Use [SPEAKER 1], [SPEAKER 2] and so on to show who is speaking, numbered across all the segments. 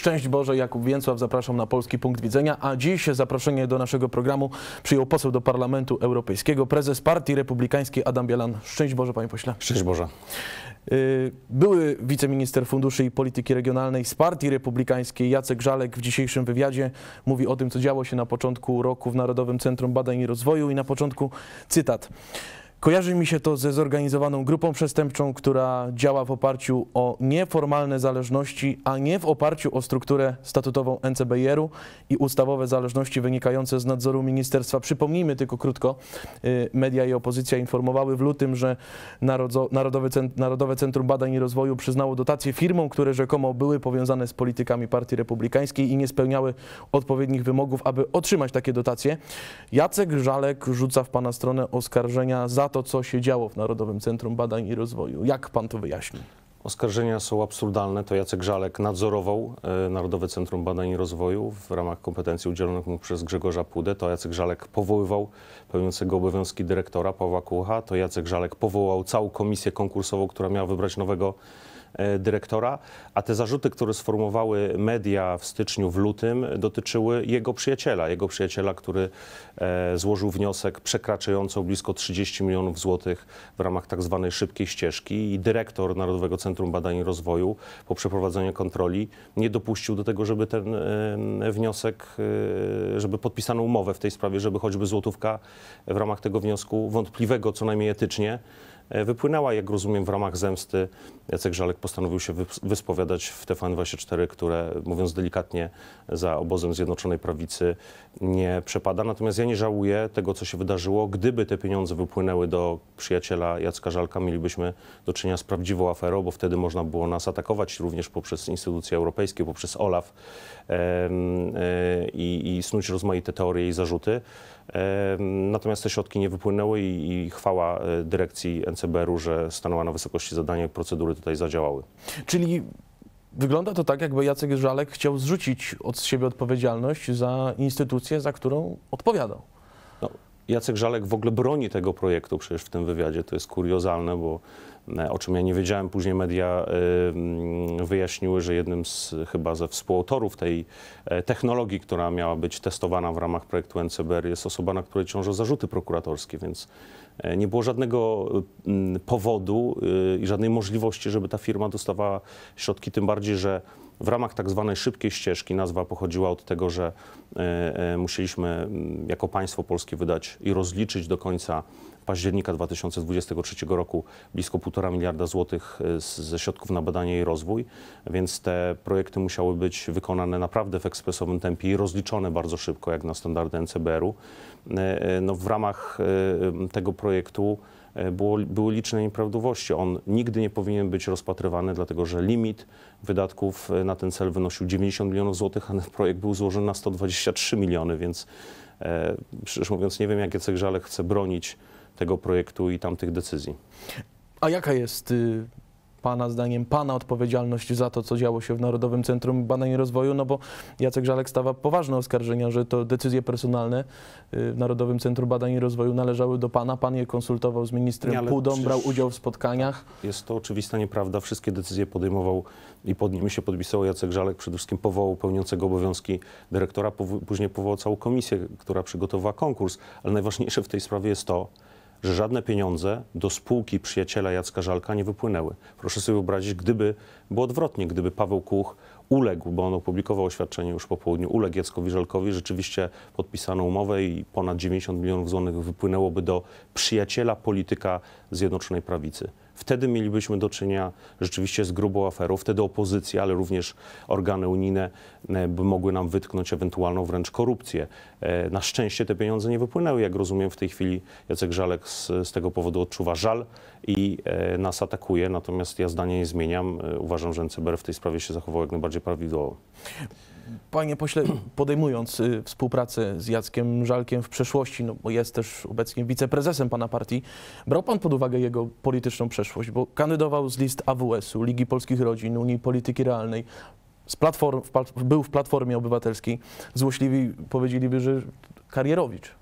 [SPEAKER 1] Szczęść Boże, Jakub Więcław, zapraszam na Polski Punkt Widzenia, a dziś zaproszenie do naszego programu przyjął poseł do Parlamentu Europejskiego, prezes Partii Republikańskiej Adam Bielan. Szczęść Boże, panie pośle. Szczęść Boże. Y, były wiceminister funduszy i polityki regionalnej z Partii Republikańskiej Jacek Żalek w dzisiejszym wywiadzie mówi o tym, co działo się na początku roku w Narodowym Centrum Badań i Rozwoju i na początku cytat. Kojarzy mi się to ze zorganizowaną grupą przestępczą, która działa w oparciu o nieformalne zależności, a nie w oparciu o strukturę statutową NCBR-u i ustawowe zależności wynikające z nadzoru ministerstwa. Przypomnijmy tylko krótko, y, media i opozycja informowały w lutym, że Narodowe Centrum Badań i Rozwoju przyznało dotacje firmom, które rzekomo były powiązane z politykami Partii Republikańskiej i nie spełniały odpowiednich wymogów, aby otrzymać takie dotacje. Jacek Żalek rzuca w Pana stronę oskarżenia za to, co się działo w Narodowym Centrum Badań i Rozwoju. Jak pan to wyjaśni?
[SPEAKER 2] Oskarżenia są absurdalne. To Jacek Żalek nadzorował e, Narodowe Centrum Badań i Rozwoju w ramach kompetencji udzielonych mu przez Grzegorza Pudę. To Jacek Żalek powoływał pełniącego obowiązki dyrektora Pawła Kucha. To Jacek Żalek powołał całą komisję konkursową, która miała wybrać nowego E, dyrektora, a te zarzuty, które sformułowały media w styczniu, w lutym, dotyczyły jego przyjaciela, jego przyjaciela, który e, złożył wniosek przekraczający o blisko 30 milionów złotych w ramach tak zwanej szybkiej ścieżki i dyrektor Narodowego Centrum Badań i Rozwoju po przeprowadzeniu kontroli nie dopuścił do tego, żeby ten e, wniosek, żeby podpisano umowę w tej sprawie, żeby choćby złotówka w ramach tego wniosku wątpliwego, co najmniej etycznie, E, wypłynęła. Jak rozumiem, w ramach zemsty Jacek Żalek postanowił się wyspowiadać w TVN24, które, mówiąc delikatnie, za obozem Zjednoczonej Prawicy nie przepada. Natomiast ja nie żałuję tego, co się wydarzyło. Gdyby te pieniądze wypłynęły do przyjaciela Jacka Żalka, mielibyśmy do czynienia z prawdziwą aferą, bo wtedy można było nas atakować również poprzez instytucje europejskie, poprzez OLAF e, i, snuć rozmaite teorie i zarzuty. Natomiast te środki nie wypłynęły i, chwała e, dyrekcji NC CBR-u, że stanęła na wysokości zadania i procedury tutaj zadziałały.
[SPEAKER 1] Czyli Wygląda to tak, jakby Jacek Żalek chciał zrzucić od siebie odpowiedzialność za instytucję, za którą odpowiadał.
[SPEAKER 2] No, Jacek Żalek w ogóle broni tego projektu przecież w tym wywiadzie. To jest kuriozalne, bo e, o czym ja nie wiedziałem, później media e, mm, wyjaśniły, że jednym z chyba ze współautorów tej e, technologii, która miała być testowana w ramach projektu NCBR jest osoba, na której ciążą zarzuty prokuratorskie, więc E, nie było żadnego e, powodu e, i żadnej możliwości, żeby ta firma dostawała środki, tym bardziej, że w ramach tak zwanej szybkiej ścieżki nazwa pochodziła od tego, że musieliśmy jako państwo polskie wydać i rozliczyć do końca października 2023 roku blisko 1,5 miliarda złotych e, ze środków na badania i rozwój, więc te projekty musiały być wykonane naprawdę w ekspresowym tempie i rozliczone bardzo szybko, jak na standardy NCBR-u. E, e, no, w ramach tego projektu było, były liczne nieprawidłowości. On nigdy nie powinien być rozpatrywany, dlatego że limit wydatków na ten cel wynosił 90 milionów złotych, a projekt był złożony na 123 miliony, więc e, szczerze mówiąc nie wiem, jak Jacek Żalek chce bronić tego projektu i tamtych decyzji.
[SPEAKER 1] A jaka jest y Pana zdaniem, Pana odpowiedzialność za to, co działo się w Narodowym Centrum Badań i Rozwoju, no bo Jacek Żalek stawia poważne oskarżenia, że to decyzje personalne y, w Narodowym Centrum Badań i Rozwoju należały do Pana. Pan je konsultował z ministrem Nie, Pudą, brał udział
[SPEAKER 2] w spotkaniach. Tak. Jest to oczywista nieprawda. Wszystkie decyzje podejmował i pod nimi się podpisał Jacek Żalek. Przede wszystkim powołał pełniącego obowiązki dyrektora, później powołał całą komisję, która przygotowała konkurs. Ale najważniejsze w tej sprawie jest to, że żadne pieniądze do spółki przyjaciela Jacka Żalka nie wypłynęły. Proszę sobie wyobrazić, gdyby było odwrotnie, gdyby Paweł Kuch uległ, bo on opublikował oświadczenie już po południu, uległ Jackowi Żelkowi, rzeczywiście podpisano umowę i ponad 90 milionów złotych wypłynęłoby do przyjaciela polityka Zjednoczonej Prawicy. Wtedy mielibyśmy do czynienia rzeczywiście z grubą aferą. Wtedy opozycja, ale również organy unijne e, by mogły nam wytknąć ewentualną wręcz korupcję. E, na szczęście te pieniądze nie wypłynęły. Jak rozumiem, w tej chwili Jacek Żalek z, z tego powodu odczuwa żal i e, nas atakuje. Natomiast ja zdanie nie zmieniam. Uważam, że NCBR w tej sprawie się zachował jak najbardziej prawidłowo.
[SPEAKER 1] Panie pośle, podejmując y, współpracę z Jackiem Żalkiem w przeszłości, no bo jest też obecnie wiceprezesem pana partii, brał pan pod uwagę jego polityczną przeszłość, bo kandydował z list AWS-u, Ligi Polskich Rodzin, Unii Polityki Realnej, z platform, był w Platformie Obywatelskiej. Złośliwi powiedzieliby, że
[SPEAKER 2] karierowicz.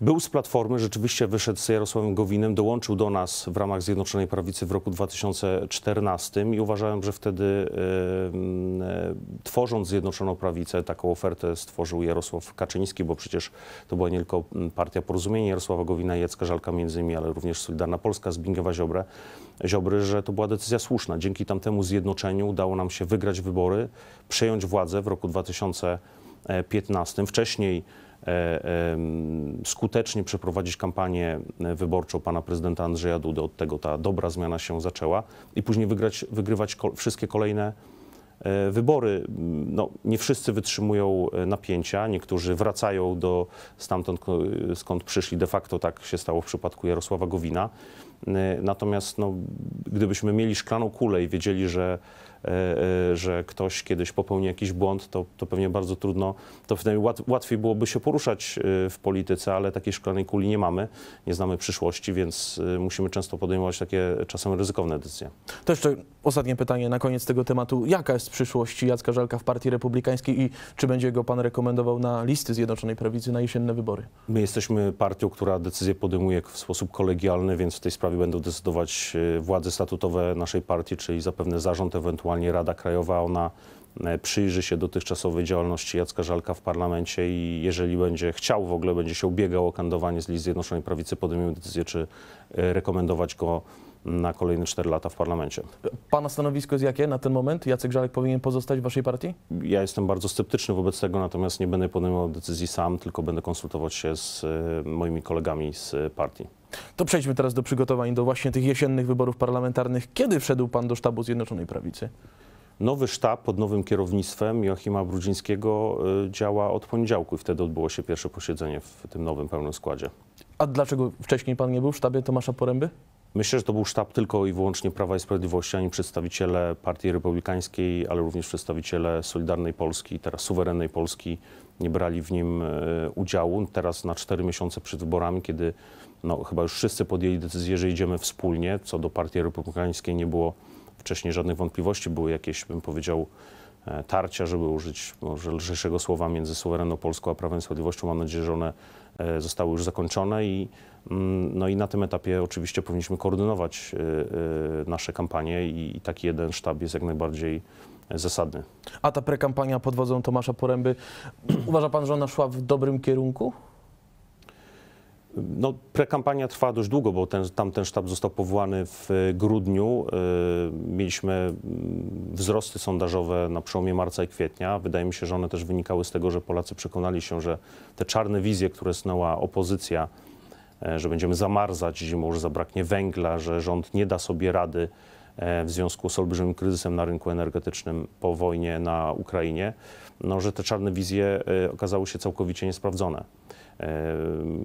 [SPEAKER 2] Był z Platformy, rzeczywiście wyszedł z Jarosławem Gowinem, dołączył do nas w ramach Zjednoczonej Prawicy w roku 2014 i uważałem, że wtedy e, tworząc Zjednoczoną Prawicę, taką ofertę stworzył Jarosław Kaczyński, bo przecież to była nie tylko mm, partia Porozumienia Jarosława Gowina i Jacka Żalka między innymi, ale również Solidarna Polska Zbigniewa Ziobrę, Ziobry, że to była decyzja słuszna. Dzięki tamtemu zjednoczeniu udało nam się wygrać wybory, przejąć władzę w roku 2015. Wcześniej E, skutecznie przeprowadzić kampanię e, wyborczą pana prezydenta Andrzeja Dudy. Od tego ta dobra zmiana się zaczęła i później wygrać, wygrywać wszystkie kolejne e, wybory. No, nie wszyscy wytrzymują napięcia, niektórzy wracają do stamtąd, skąd przyszli. De facto tak się stało w przypadku Jarosława Gowina. Natomiast no, gdybyśmy mieli szklaną kulę i wiedzieli, że E, e, że ktoś kiedyś popełni jakiś błąd, to, to pewnie bardzo trudno, to wtedy łatwiej byłoby się poruszać e, w polityce, ale takiej szklanej kuli nie mamy, nie znamy przyszłości, więc musimy często podejmować takie czasem ryzykowne decyzje.
[SPEAKER 1] To jeszcze ostatnie pytanie na koniec tego tematu. Jaka jest przyszłość Jacka Żalka w Partii Republikańskiej i czy będzie go pan rekomendował na listy Zjednoczonej Prawicy na jesienne wybory?
[SPEAKER 2] My jesteśmy partią, która decyzje podejmuje w sposób kolegialny, więc w tej sprawie będą decydować władze statutowe naszej partii, czyli zapewne zarząd, ewentualnie ewentualnie Rada Krajowa, ona e, przyjrzy się dotychczasowej działalności Jacka Żalka w parlamencie i jeżeli będzie chciał, w ogóle będzie się ubiegał o kandydowanie z list Zjednoczonej Prawicy, podejmie decyzję, czy e, rekomendować go na kolejne 4 lata w parlamencie.
[SPEAKER 1] Pana stanowisko jest jakie na ten moment? Jacek Żalek powinien pozostać w waszej partii?
[SPEAKER 2] Ja jestem bardzo sceptyczny wobec tego, natomiast nie będę podejmował decyzji sam, tylko będę konsultować się z e, moimi kolegami z e, partii.
[SPEAKER 1] To przejdźmy teraz do przygotowań do właśnie tych jesiennych wyborów parlamentarnych. Kiedy wszedł pan do sztabu Zjednoczonej Prawicy?
[SPEAKER 2] Nowy sztab pod nowym kierownictwem Joachima Brudzińskiego e, działa od poniedziałku i wtedy odbyło się pierwsze posiedzenie w tym nowym pełnym składzie. A dlaczego wcześniej pan nie był w sztabie Tomasza Poręby? Myślę, że to był sztab tylko i wyłącznie Prawa i Sprawiedliwości, ani przedstawiciele Partii Republikańskiej, ale również przedstawiciele Solidarnej Polski, teraz suwerennej Polski, nie brali w nim e, udziału. Teraz na cztery miesiące przed wyborami, kiedy no, chyba już wszyscy podjęli decyzję, że idziemy wspólnie, co do Partii Republikańskiej nie było wcześniej żadnych wątpliwości, były jakieś, bym powiedział, e, tarcia, żeby użyć może lżejszego słowa, między suwerenną Polską a Prawem i Sprawiedliwością. Mam nadzieję, że one e, zostały już zakończone i Mm, no i na tym etapie oczywiście powinniśmy koordynować y, y, nasze kampanie i taki jeden sztab jest jak najbardziej zasadny.
[SPEAKER 1] A ta prekampania pod wodzą Tomasza Poręby, uważa pan, że ona szła w dobrym kierunku?
[SPEAKER 2] No, prekampania trwała dość długo, bo ten, tamten sztab został powołany w grudniu. Y, mieliśmy mm, wzrosty sondażowe na przełomie marca i kwietnia. Wydaje mi się, że one też wynikały z tego, że Polacy przekonali się, że te czarne wizje, które snęła opozycja, E, że będziemy zamarzać zimą, że zabraknie węgla, że rząd nie da sobie rady e, w związku z olbrzymim kryzysem na rynku energetycznym po wojnie na Ukrainie, no, że te czarne wizje e, okazały się całkowicie niesprawdzone.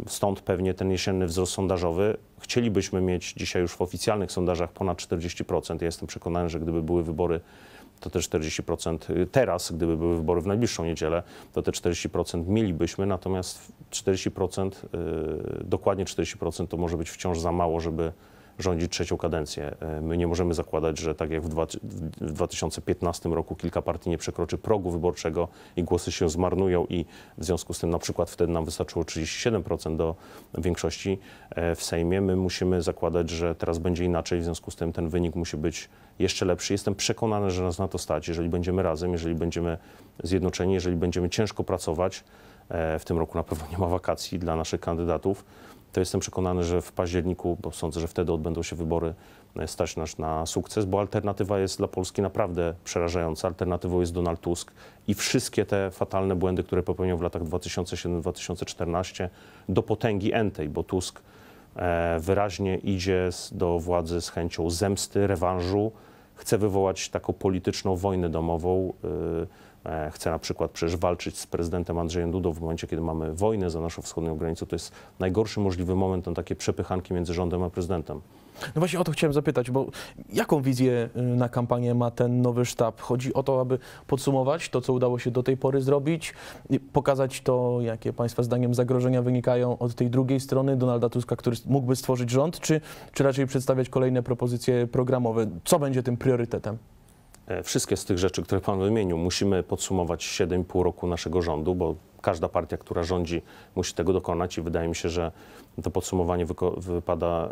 [SPEAKER 2] Stąd pewnie ten jesienny wzrost sondażowy. Chcielibyśmy mieć dzisiaj już w oficjalnych sondażach ponad 40%. Ja jestem przekonany, że gdyby były wybory to te 40% y, teraz, gdyby były wybory w najbliższą niedzielę, to te 40% mielibyśmy, natomiast 40%, y, dokładnie 40% to może być wciąż za mało, żeby rządzi trzecią kadencję. E, my nie możemy zakładać, że tak jak w, 2015 roku kilka partii nie przekroczy progu wyborczego i głosy się zmarnują i w związku z tym na przykład wtedy nam wystarczyło 37% do większości e, w Sejmie. My musimy zakładać, że teraz będzie inaczej, w związku z tym ten wynik musi być jeszcze lepszy. Jestem przekonany, że nas na to stać, jeżeli będziemy razem, jeżeli będziemy zjednoczeni, jeżeli będziemy ciężko pracować. E, w tym roku na pewno nie ma wakacji dla naszych kandydatów to jestem przekonany, że w październiku, bo sądzę, że wtedy odbędą się wybory, e, stać nas na sukces, bo alternatywa jest dla Polski naprawdę przerażająca. Alternatywą jest Donald Tusk i wszystkie te fatalne błędy, które popełnił w latach 2007-2014 do potęgi entej, bo Tusk e, wyraźnie idzie do władzy z chęcią zemsty, rewanżu, chce wywołać taką polityczną wojnę domową, y, E, chce na przykład przecież walczyć z prezydentem Andrzejem Dudą w momencie, kiedy mamy wojnę za naszą wschodnią granicą. To jest najgorszy możliwy moment na takie przepychanki między rządem a prezydentem.
[SPEAKER 1] No właśnie o to chciałem zapytać, bo jaką wizję y, na kampanię ma ten nowy sztab? Chodzi o to, aby podsumować to, co udało się do tej pory zrobić, pokazać to, jakie Państwa zdaniem zagrożenia wynikają od tej drugiej strony Donalda Tuska, który mógłby stworzyć rząd, czy, czy raczej przedstawiać kolejne propozycje programowe? Co będzie tym priorytetem?
[SPEAKER 2] E, wszystkie z tych rzeczy, które Pan wymienił, musimy podsumować 7,5 roku naszego rządu, bo każda partia, która rządzi, musi tego dokonać i wydaje mi się, że to podsumowanie wypada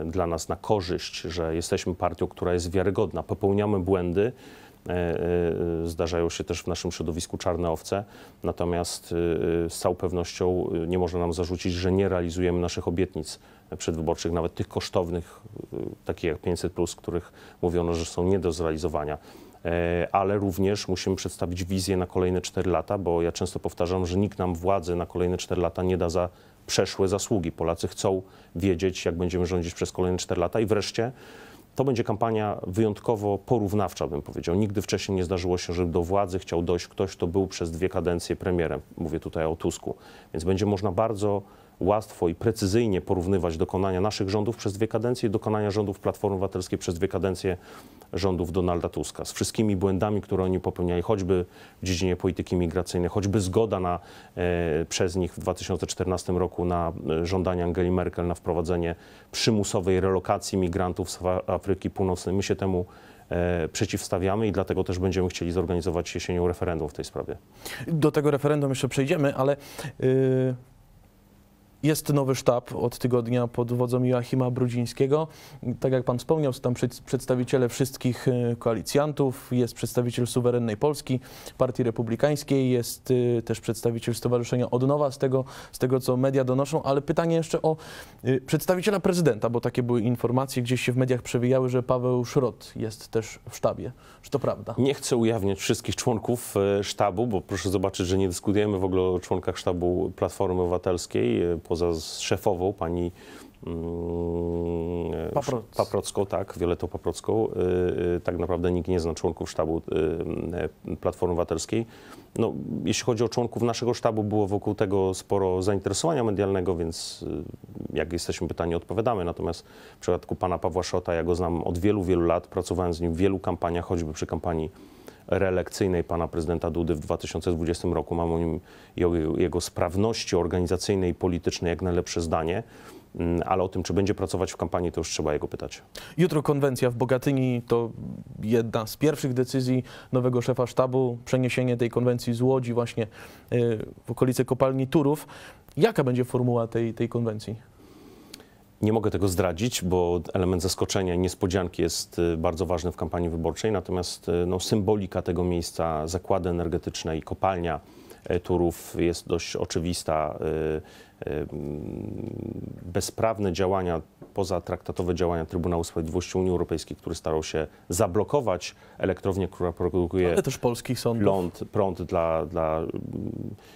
[SPEAKER 2] e, dla nas na korzyść, że jesteśmy partią, która jest wiarygodna, popełniamy błędy, E, e, zdarzają się też w naszym środowisku czarne owce, natomiast e, z całą pewnością nie można nam zarzucić, że nie realizujemy naszych obietnic przedwyborczych, nawet tych kosztownych, takich jak 500, których mówiono, że są nie do zrealizowania ale również musimy przedstawić wizję na kolejne 4 lata, bo ja często powtarzam, że nikt nam władzy na kolejne 4 lata nie da za przeszłe zasługi. Polacy chcą wiedzieć, jak będziemy rządzić przez kolejne 4 lata i wreszcie to będzie kampania wyjątkowo porównawcza, bym powiedział. Nigdy wcześniej nie zdarzyło się, żeby do władzy chciał dojść ktoś, kto był przez dwie kadencje premierem. Mówię tutaj o Tusku. Więc będzie można bardzo łatwo i precyzyjnie porównywać dokonania naszych rządów przez dwie kadencje i dokonania rządów Platformy Obywatelskiej przez dwie kadencje rządów Donalda Tuska, z wszystkimi błędami, które oni popełniali, choćby w dziedzinie polityki migracyjnej, choćby zgoda na, e, przez nich w 2014 roku na e, żądanie Angeli Merkel na wprowadzenie przymusowej relokacji migrantów z Afryki Północnej. My się temu e, przeciwstawiamy i dlatego też będziemy chcieli zorganizować jesienią referendum w tej sprawie.
[SPEAKER 1] Do tego referendum jeszcze przejdziemy, ale yy, jest nowy sztab od tygodnia pod wodzą Joachima Brudzińskiego. Tak jak pan wspomniał, są tam przedstawiciele wszystkich y, koalicjantów, jest przedstawiciel Suwerennej Polski, Partii Republikańskiej, jest y, też przedstawiciel Stowarzyszenia Odnowa, z tego, z tego co media donoszą, ale pytanie jeszcze o y, przedstawiciela prezydenta, bo takie były informacje, gdzieś się w mediach przewijały, że Paweł Szrot jest też w sztabie. Czy to prawda?
[SPEAKER 2] Nie chcę ujawniać wszystkich członków sztabu, bo proszę zobaczyć, że nie dyskutujemy w ogóle o członkach sztabu Platformy Obywatelskiej, poza szefową, pani mm, e, Paproc. Paprocką, tak, Wioletą Paprocką. Y, y, tak naprawdę nikt nie zna członków sztabu y, Platformy Obywatelskiej. No, jeśli chodzi o członków naszego sztabu, było wokół tego sporo zainteresowania medialnego, więc jak jesteśmy pytani, odpowiadamy. Natomiast w przypadku pana Pawła Szota, ja go znam od wielu, wielu lat, pracowałem z nim w wielu kampaniach, choćby przy kampanii reelekcyjnej pana prezydenta Dudy w 2020 roku. Mam o nim jego, sprawności organizacyjnej i politycznej jak najlepsze zdanie mm, ale o tym, czy będzie pracować w kampanii, to już trzeba jego pytać.
[SPEAKER 1] Jutro konwencja w Bogatyni to jedna z pierwszych decyzji nowego szefa sztabu, przeniesienie tej konwencji z Łodzi właśnie y, w okolice kopalni Turów. Jaka będzie formuła tej, tej konwencji?
[SPEAKER 2] Nie mogę tego zdradzić, bo element zaskoczenia i niespodzianki jest y, bardzo ważny w kampanii wyborczej, natomiast y, no, symbolika tego miejsca, zakłady energetyczne i kopalnia e, Turów jest dość oczywista. Y, mm, bezprawne działania, poza traktatowe działania Trybunału Sprawiedliwości Unii Europejskiej, który starał się zablokować elektrownię, która produkuje Ale też polskich sądów. prąd dla, dla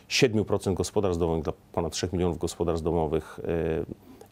[SPEAKER 2] 7% mm, gospodarstw domowych, dla ponad 3 milionów gospodarstw domowych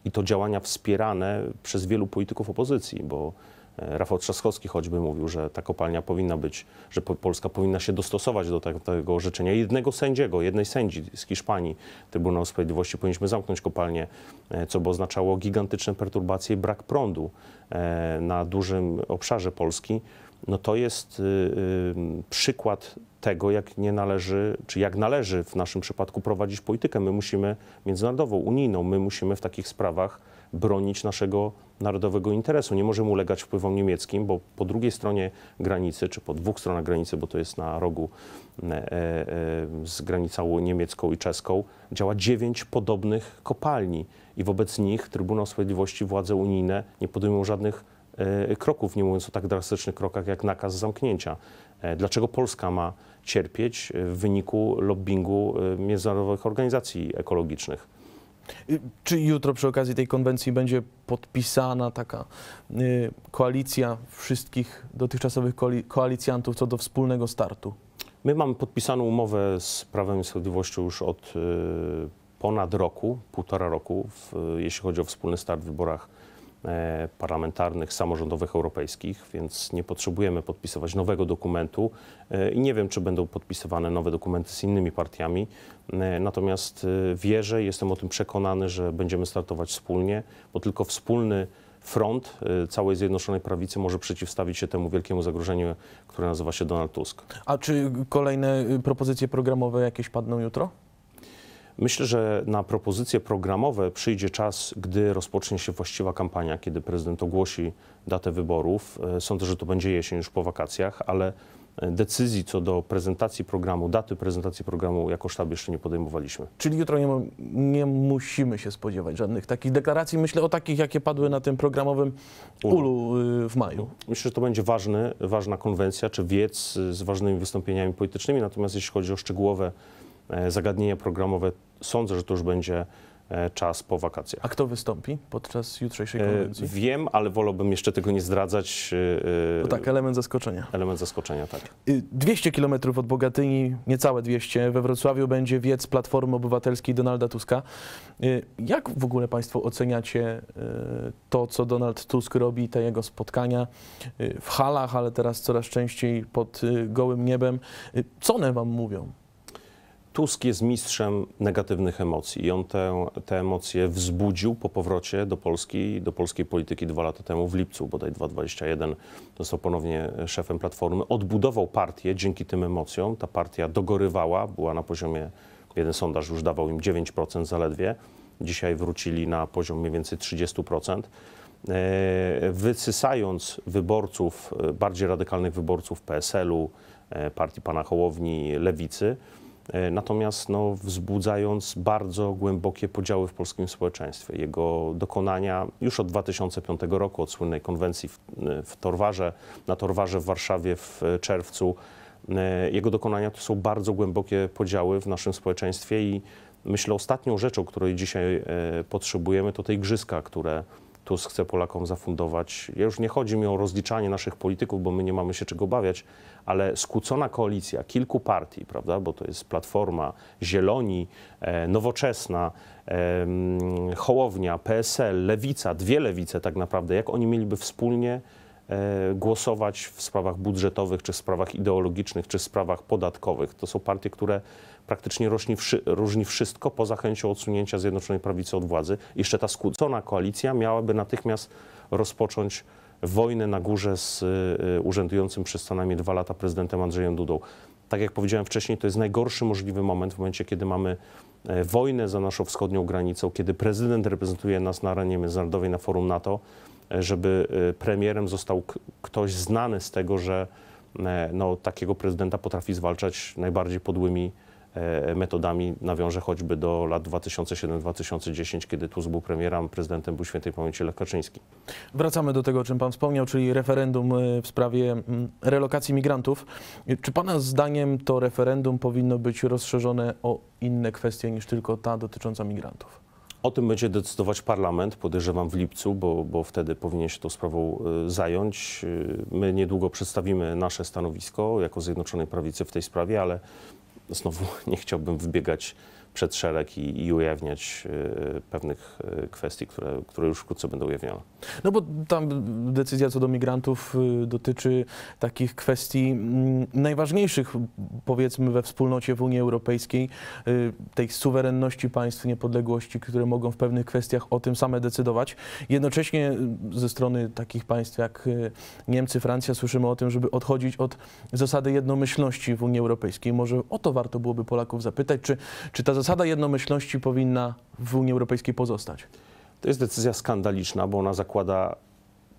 [SPEAKER 2] i to działania wspierane przez wielu polityków opozycji, bo e, Rafał Trzaskowski choćby mówił, że ta kopalnia powinna być, że Polska powinna się dostosować do tego orzeczenia jednego sędziego, jednej sędzi z Hiszpanii Trybunału Sprawiedliwości. Powinniśmy zamknąć kopalnię, e, co by oznaczało gigantyczne perturbacje i brak prądu e, na dużym obszarze Polski. No to jest y, y, przykład tego, jak nie należy, czy jak należy w naszym przypadku prowadzić politykę. My musimy międzynarodową, unijną, my musimy w takich sprawach bronić naszego narodowego interesu. Nie możemy ulegać wpływom niemieckim, bo po drugiej stronie granicy, czy po dwóch stronach granicy, bo to jest na rogu e, e, z granicą niemiecką i czeską, działa dziewięć podobnych kopalni i wobec nich Trybunał Sprawiedliwości, władze unijne nie podejmują żadnych e, kroków, nie mówiąc o tak drastycznych krokach jak nakaz zamknięcia. Dlaczego Polska ma cierpieć e, w wyniku lobbingu e, międzynarodowych organizacji ekologicznych.
[SPEAKER 1] Czy jutro przy okazji tej konwencji będzie podpisana taka y, koalicja wszystkich dotychczasowych koalicjantów co do wspólnego startu?
[SPEAKER 2] My mamy podpisaną umowę z Prawem i Sprawiedliwością już od e, ponad roku, półtora roku, w, jeśli chodzi o wspólny start w wyborach E, parlamentarnych, samorządowych, europejskich, więc nie potrzebujemy podpisywać nowego dokumentu e, i nie wiem, czy będą podpisywane nowe dokumenty z innymi partiami. E, natomiast wierzę i jestem o tym przekonany, że będziemy startować wspólnie, bo tylko wspólny front całej Zjednoczonej Prawicy może przeciwstawić się temu wielkiemu zagrożeniu, które nazywa się Donald Tusk.
[SPEAKER 1] A czy kolejne y, propozycje programowe jakieś padną jutro?
[SPEAKER 2] Myślę, że na propozycje programowe przyjdzie czas, gdy rozpocznie się właściwa kampania, kiedy prezydent ogłosi datę wyborów. E, sądzę, że to będzie jesień już po wakacjach, ale e, decyzji co do prezentacji programu, daty prezentacji programu jako sztab jeszcze nie podejmowaliśmy.
[SPEAKER 1] Czyli jutro nie, nie musimy się spodziewać żadnych takich deklaracji. Myślę o takich, jakie padły na tym programowym ulu y, w maju.
[SPEAKER 2] Myślę, że to będzie ważny, ważna konwencja czy wiec y, z ważnymi wystąpieniami politycznymi. Natomiast jeśli chodzi o szczegółowe E, zagadnienia programowe. Sądzę, że to już będzie e, czas po wakacjach. A kto wystąpi podczas jutrzejszej e, konferencji? Wiem, ale wolałbym jeszcze tego nie zdradzać. No tak, element zaskoczenia. Element zaskoczenia, tak.
[SPEAKER 1] 200 y, kilometrów od Bogatyni, niecałe 200, we Wrocławiu będzie wiec Platformy Obywatelskiej Donalda Tuska. Y, jak w ogóle Państwo oceniacie y, to, co Donald Tusk robi, te jego spotkania w halach, ale teraz coraz częściej pod gołym niebem? Co one Wam mówią?
[SPEAKER 2] Tusk jest mistrzem negatywnych emocji i on te, te emocje wzbudził po powrocie do Polski, do polskiej polityki dwa lata temu w lipcu, bodaj 2021 został ponownie szefem Platformy. Odbudował partię dzięki tym emocjom. Ta partia dogorywała, była na poziomie, jeden sondaż już dawał im 9% zaledwie. Dzisiaj wrócili na poziom mniej więcej 30% e, wycysając wyborców, e, bardziej radykalnych wyborców PSL-u, e, partii pana Hołowni, Lewicy, E, natomiast no, wzbudzając bardzo głębokie podziały w polskim społeczeństwie. Jego dokonania już od 2005 roku, od słynnej konwencji w, e, w Torwarze, na Torwarze w Warszawie w e, czerwcu, jego dokonania to są bardzo głębokie podziały w naszym społeczeństwie i myślę ostatnią rzeczą, której dzisiaj potrzebujemy, to te igrzyska, które Tusk chce Polakom zafundować. Ja już nie chodzi mi o rozliczanie naszych polityków, bo my nie mamy się czego bawiać, ale skłócona koalicja kilku partii, prawda, bo to jest Platforma, Zieloni, e, Nowoczesna, e, mm, Hołownia, PSL, Lewica, dwie lewice tak naprawdę, jak oni mieliby wspólnie e, głosować w sprawach budżetowych, czy w sprawach ideologicznych, czy w sprawach podatkowych. To są partie, które praktycznie różni, różni wszystko poza chęcią odsunięcia Zjednoczonej Prawicy od władzy. Jeszcze ta skłócona koalicja miałaby natychmiast rozpocząć wojnę na górze z y, y, urzędującym przez co najmniej dwa lata prezydentem Andrzejem Dudą. Tak jak powiedziałem wcześniej, to jest najgorszy możliwy moment, w momencie kiedy mamy e, wojnę za naszą wschodnią granicą, kiedy prezydent reprezentuje nas na arenie międzynarodowej, na forum NATO, e, żeby e, premierem został ktoś znany z tego, że no, takiego prezydenta potrafi zwalczać najbardziej podłymi E, metodami. Nawiążę choćby do lat 2007-2010, kiedy tu był premierem, prezydentem był świętej pamięci Lech Kaczyński.
[SPEAKER 1] Wracamy do tego, o czym pan wspomniał, czyli referendum e, w sprawie mm, relokacji migrantów. Czy pana zdaniem to referendum powinno być rozszerzone o inne kwestie niż tylko ta dotycząca migrantów?
[SPEAKER 2] O tym będzie decydować parlament, podejrzewam w lipcu, bo, bo wtedy powinien się tą sprawą e, zająć. My niedługo przedstawimy nasze stanowisko jako Zjednoczonej Prawicy w tej sprawie, ale znowu nie chciałbym wbiegać przed szereg i, i ujawniać y, pewnych y, kwestii, które, które już wkrótce będą ujawnione.
[SPEAKER 1] No bo tam decyzja co do migrantów y, dotyczy takich kwestii mm, najważniejszych, powiedzmy, we wspólnocie w Unii Europejskiej, tej suwerenności państw, niepodległości, które mogą w pewnych kwestiach o tym same decydować. Jednocześnie ze strony takich państw jak Niemcy, Francja słyszymy o tym, żeby odchodzić od zasady jednomyślności w Unii Europejskiej. Może o to warto byłoby Polaków zapytać, czy, czy ta zasada zasada jednomyślności powinna w Unii Europejskiej pozostać?
[SPEAKER 2] To jest decyzja skandaliczna, bo ona zakłada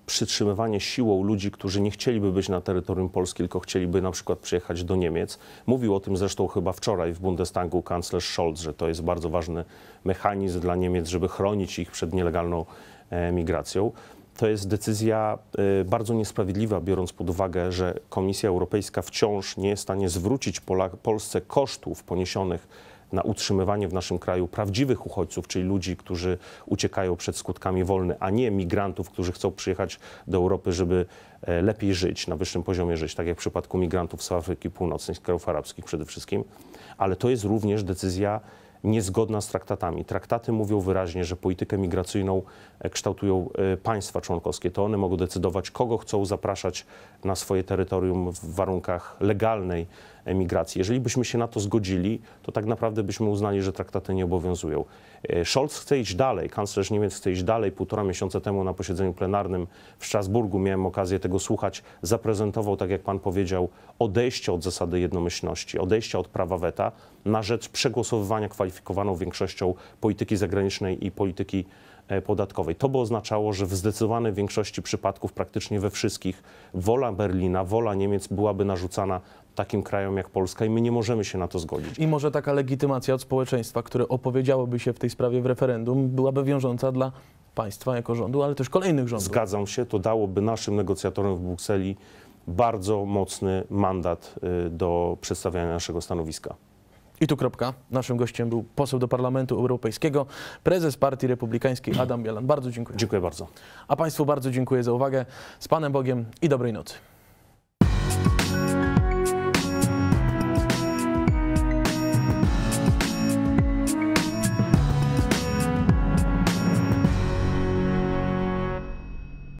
[SPEAKER 2] przytrzymywanie siłą ludzi, którzy nie chcieliby być na terytorium Polski, tylko chcieliby na przykład przyjechać do Niemiec. Mówił o tym zresztą chyba wczoraj w Bundestagu kanclerz Scholz, że to jest bardzo ważny mechanizm dla Niemiec, żeby chronić ich przed nielegalną e, migracją. To jest decyzja e, bardzo niesprawiedliwa, biorąc pod uwagę, że Komisja Europejska wciąż nie jest w stanie zwrócić Polsce kosztów poniesionych na utrzymywanie w naszym kraju prawdziwych uchodźców, czyli ludzi, którzy uciekają przed skutkami wolny, a nie migrantów, którzy chcą przyjechać do Europy, żeby e, lepiej żyć, na wyższym poziomie żyć, tak jak w przypadku migrantów z Afryki Północnej, z krajów arabskich przede wszystkim. Ale to jest również decyzja niezgodna z traktatami. Traktaty mówią wyraźnie, że politykę migracyjną e, kształtują e, państwa członkowskie. To one mogą decydować, kogo chcą zapraszać na swoje terytorium w warunkach legalnej Emigracji. Jeżeli byśmy się na to zgodzili, to tak naprawdę byśmy uznali, że traktaty nie obowiązują. E, Scholz chce iść dalej, kanclerz Niemiec chce iść dalej. Półtora miesiąca temu na posiedzeniu plenarnym w Strasburgu miałem okazję tego słuchać. Zaprezentował, tak jak pan powiedział, odejście od zasady jednomyślności, odejście od prawa weta na rzecz przegłosowywania kwalifikowaną większością polityki zagranicznej i polityki e, podatkowej. To by oznaczało, że w zdecydowanej większości przypadków, praktycznie we wszystkich, wola Berlina, wola Niemiec byłaby narzucana takim krajom jak Polska i my nie możemy się na to zgodzić.
[SPEAKER 1] I może taka legitymacja od społeczeństwa, które opowiedziałoby się w tej sprawie w referendum, byłaby wiążąca dla państwa jako rządu, ale też
[SPEAKER 2] kolejnych rządów. Zgadzam się, to dałoby naszym negocjatorom w Brukseli bardzo mocny mandat y, do przedstawiania naszego stanowiska.
[SPEAKER 1] I tu kropka. Naszym gościem był poseł do Parlamentu Europejskiego, prezes Partii Republikańskiej Adam Bielan. Bardzo dziękuję. Dziękuję bardzo. A Państwu bardzo dziękuję za uwagę. Z Panem Bogiem i dobrej nocy.